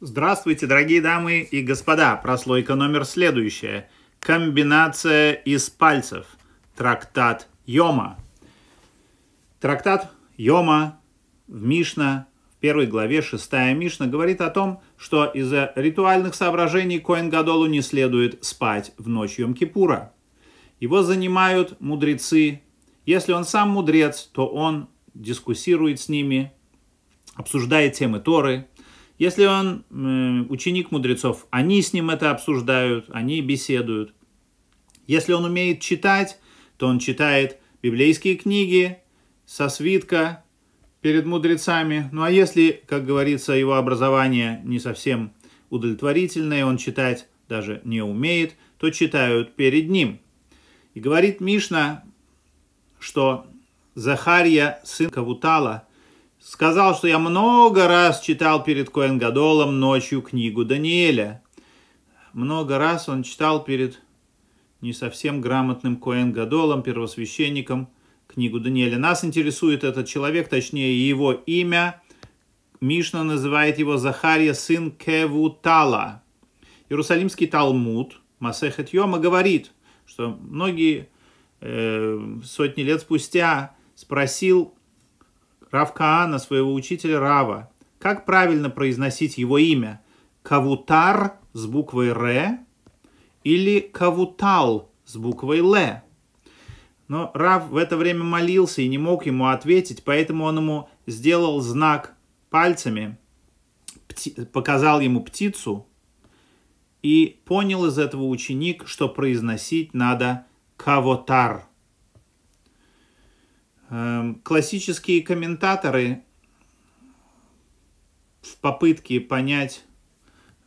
Здравствуйте, дорогие дамы и господа. Прослойка номер следующая. Комбинация из пальцев. Трактат Йома. Трактат Йома в Мишна, в первой главе шестая Мишна, говорит о том, что из-за ритуальных соображений Коэн Гадолу не следует спать в ночь Йом-Кипура. Его занимают мудрецы. Если он сам мудрец, то он дискуссирует с ними, обсуждает темы Торы – если он ученик мудрецов, они с ним это обсуждают, они беседуют. Если он умеет читать, то он читает библейские книги со свитка перед мудрецами. Ну а если, как говорится, его образование не совсем удовлетворительное, он читать даже не умеет, то читают перед ним. И говорит Мишна, что Захарья, сын Кавутала, сказал, что я много раз читал перед Коэн Гадолом ночью книгу Даниэля. Много раз он читал перед не совсем грамотным Коэн Гадолом первосвященником, книгу Даниэля. Нас интересует этот человек, точнее его имя. Мишна называет его Захария, сын Кевутала. Иерусалимский Талмуд, Масехет Йома, говорит, что многие э, сотни лет спустя спросил Равкаана, своего учителя Рава. Как правильно произносить его имя? Кавутар с буквой Р или Кавутал с буквой Л? Но Рав в это время молился и не мог ему ответить, поэтому он ему сделал знак пальцами, показал ему птицу, и понял из этого ученик, что произносить надо Кавутар. Эм, классические комментаторы в попытке понять,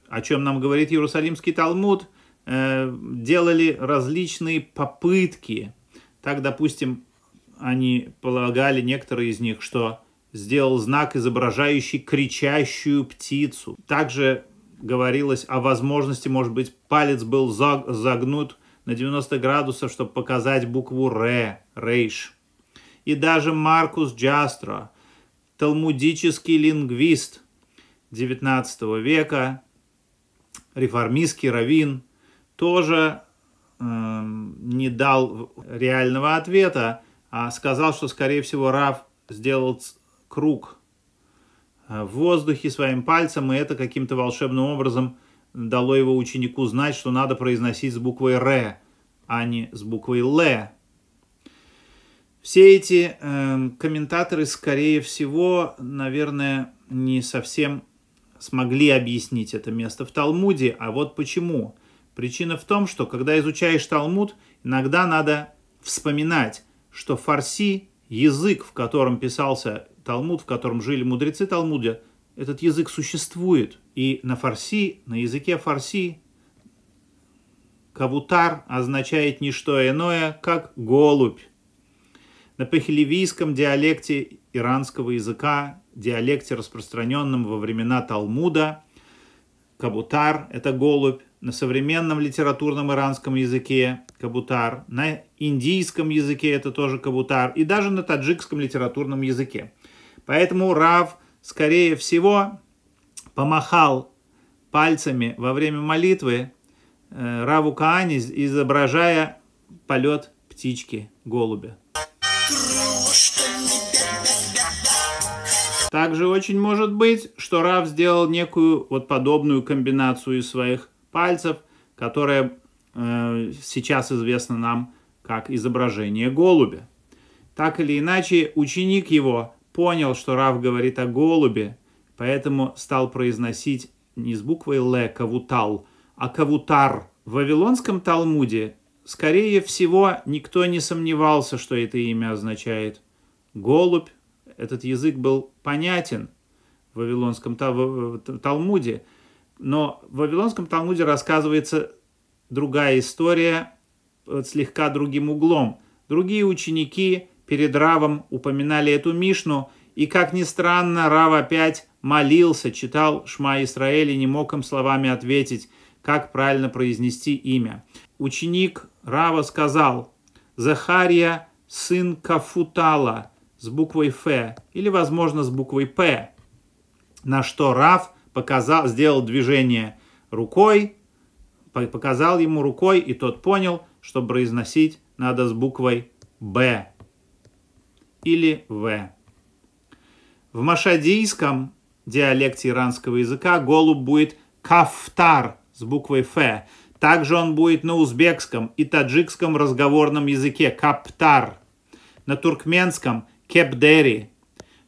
о чем нам говорит Иерусалимский Талмуд, э, делали различные попытки. Так, допустим, они полагали, некоторые из них, что сделал знак, изображающий кричащую птицу. Также говорилось о возможности, может быть, палец был загнут на 90 градусов, чтобы показать букву «Ре», «Рейш» и даже Маркус Джастро, талмудический лингвист XIX века, реформистский раввин, тоже э, не дал реального ответа, а сказал, что, скорее всего, Рав сделал круг э, в воздухе своим пальцем, и это каким-то волшебным образом дало его ученику знать, что надо произносить с буквой «Р», а не с буквой «Л», все эти э, комментаторы, скорее всего, наверное, не совсем смогли объяснить это место в Талмуде. А вот почему? Причина в том, что когда изучаешь Талмуд, иногда надо вспоминать, что фарси, язык, в котором писался Талмуд, в котором жили мудрецы Талмуда, этот язык существует. И на фарси, на языке фарси, кавутар означает не что иное, как голубь на пехлевийском диалекте иранского языка, диалекте, распространенном во времена Талмуда, кабутар – это голубь, на современном литературном иранском языке – кабутар, на индийском языке – это тоже кабутар, и даже на таджикском литературном языке. Поэтому Рав, скорее всего, помахал пальцами во время молитвы э, Раву Каани, изображая полет птички, голубя. Также очень может быть, что Рав сделал некую вот подобную комбинацию из своих пальцев, которая э, сейчас известна нам как изображение голубя. Так или иначе, ученик его понял, что Рав говорит о голубе, поэтому стал произносить не с буквой «ле» а «кавутал», а «кавутар». В Вавилонском Талмуде Скорее всего, никто не сомневался, что это имя означает. Голубь, этот язык был понятен в Вавилонском Талмуде, но в Вавилонском Талмуде рассказывается другая история под э, слегка другим углом. Другие ученики перед Равом упоминали эту Мишну, и, как ни странно, Рав опять молился, читал Шма Исраэль и не мог им словами ответить, как правильно произнести имя ученик Рава сказал «Захария, сын Кафутала» с буквой «Ф» или, возможно, с буквой «П», на что Рав показал, сделал движение рукой, показал ему рукой, и тот понял, что произносить надо с буквой «Б» или «В». В машадийском диалекте иранского языка голубь будет «кафтар» с буквой «ф», также он будет на узбекском и таджикском разговорном языке каптар, на туркменском кепдери.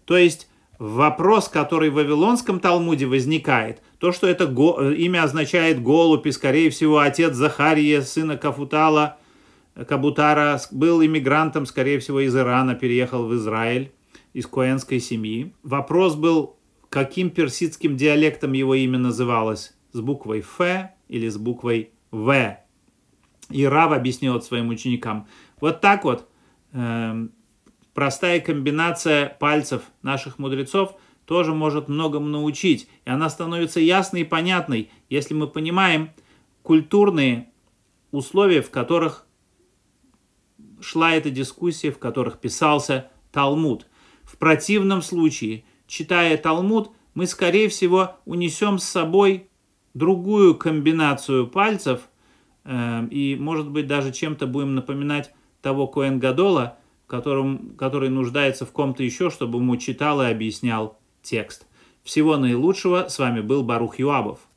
То есть вопрос, который в Вавилонском Талмуде возникает, то, что это э, имя означает голубь, и, скорее всего, отец Захария, сына Кафутала, э, Кабутара, был иммигрантом, скорее всего, из Ирана, переехал в Израиль из коэнской семьи. Вопрос был, каким персидским диалектом его имя называлось, с буквой «ф» или с буквой в. И Рав объяснил своим ученикам. Вот так вот э, простая комбинация пальцев наших мудрецов тоже может многому научить. И она становится ясной и понятной, если мы понимаем культурные условия, в которых шла эта дискуссия, в которых писался Талмуд. В противном случае, читая Талмуд, мы, скорее всего, унесем с собой другую комбинацию пальцев э, и, может быть, даже чем-то будем напоминать того Коэн Гадола, которым, который нуждается в ком-то еще, чтобы ему читал и объяснял текст. Всего наилучшего. С вами был Барух Юабов.